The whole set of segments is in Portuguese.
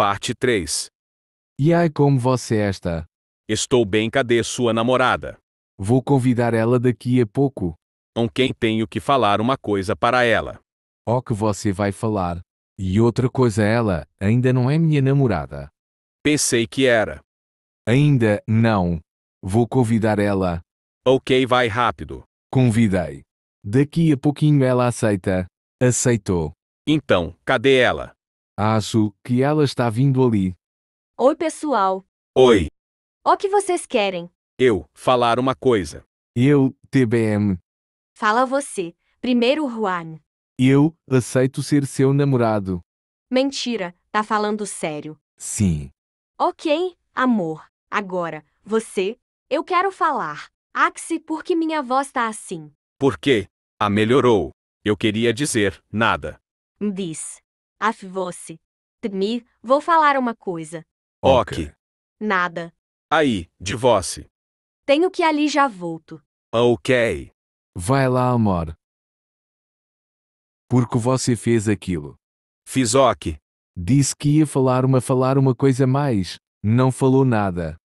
Parte 3. E ai como você é está? Estou bem, cadê sua namorada? Vou convidar ela daqui a pouco. Com quem tenho que falar uma coisa para ela. O que você vai falar? E outra coisa, ela ainda não é minha namorada. Pensei que era. Ainda não. Vou convidar ela. Ok, vai rápido. Convidei. Daqui a pouquinho ela aceita. Aceitou. Então, cadê ela? Acho que ela está vindo ali. Oi, pessoal. Oi. O que vocês querem? Eu, falar uma coisa. Eu, TBM. Fala você. Primeiro, Juan. Eu aceito ser seu namorado. Mentira, tá falando sério. Sim. Ok, amor. Agora, você. Eu quero falar. Axi, por que minha voz tá assim? Por quê? A ah, melhorou. Eu queria dizer nada. Diz. Af você. vou falar uma coisa. Ok. Nada. Aí, de você. Tenho que ali já volto. Ok. Vai lá, amor. Porque você fez aquilo. Fiz ok. Disse que ia falar uma falar uma coisa mais. Não falou nada.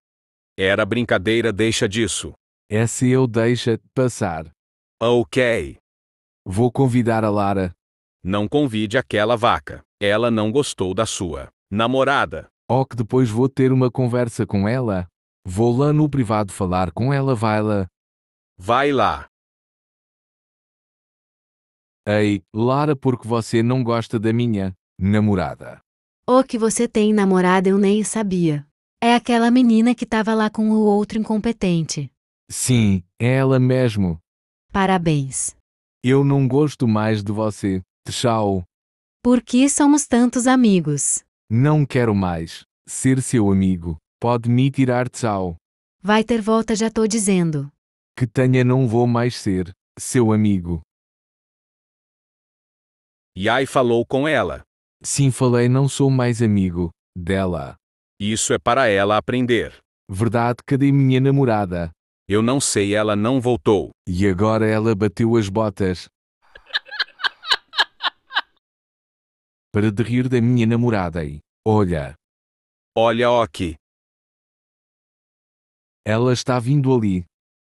Era brincadeira, deixa disso. Essa eu deixa passar. Ok. Vou convidar a Lara, não convide aquela vaca. Ela não gostou da sua namorada. Oh, que depois vou ter uma conversa com ela. Vou lá no privado falar com ela, vai lá. Vai lá. Ei, Lara, porque você não gosta da minha namorada? Oh, que você tem namorada, eu nem sabia. É aquela menina que tava lá com o outro incompetente. Sim, é ela mesmo. Parabéns. Eu não gosto mais de você. Tchau. Por que somos tantos amigos? Não quero mais ser seu amigo. Pode me tirar tchau. Vai ter volta, já tô dizendo. Que tenha, não vou mais ser seu amigo. Yai falou com ela. Sim, falei, não sou mais amigo dela. Isso é para ela aprender. Verdade, cadê minha namorada? Eu não sei, ela não voltou. E agora ela bateu as botas. para de rir da minha namorada e, olha. Olha, Ok. Ela está vindo ali.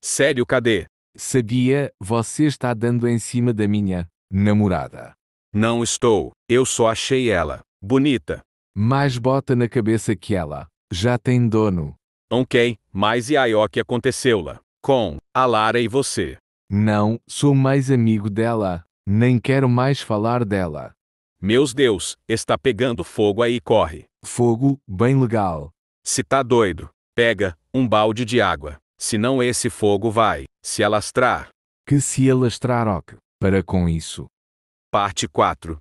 Sério, cadê? Sabia, você está dando em cima da minha namorada. Não estou, eu só achei ela bonita. Mais bota na cabeça que ela já tem dono. Ok, mas e aí o que aconteceu lá? Com a Lara e você? Não, sou mais amigo dela, nem quero mais falar dela. Meus Deus, está pegando fogo aí, corre. Fogo, bem legal. Se tá doido, pega um balde de água. Senão esse fogo vai se alastrar. Que se alastrar, ok. Para com isso. Parte 4.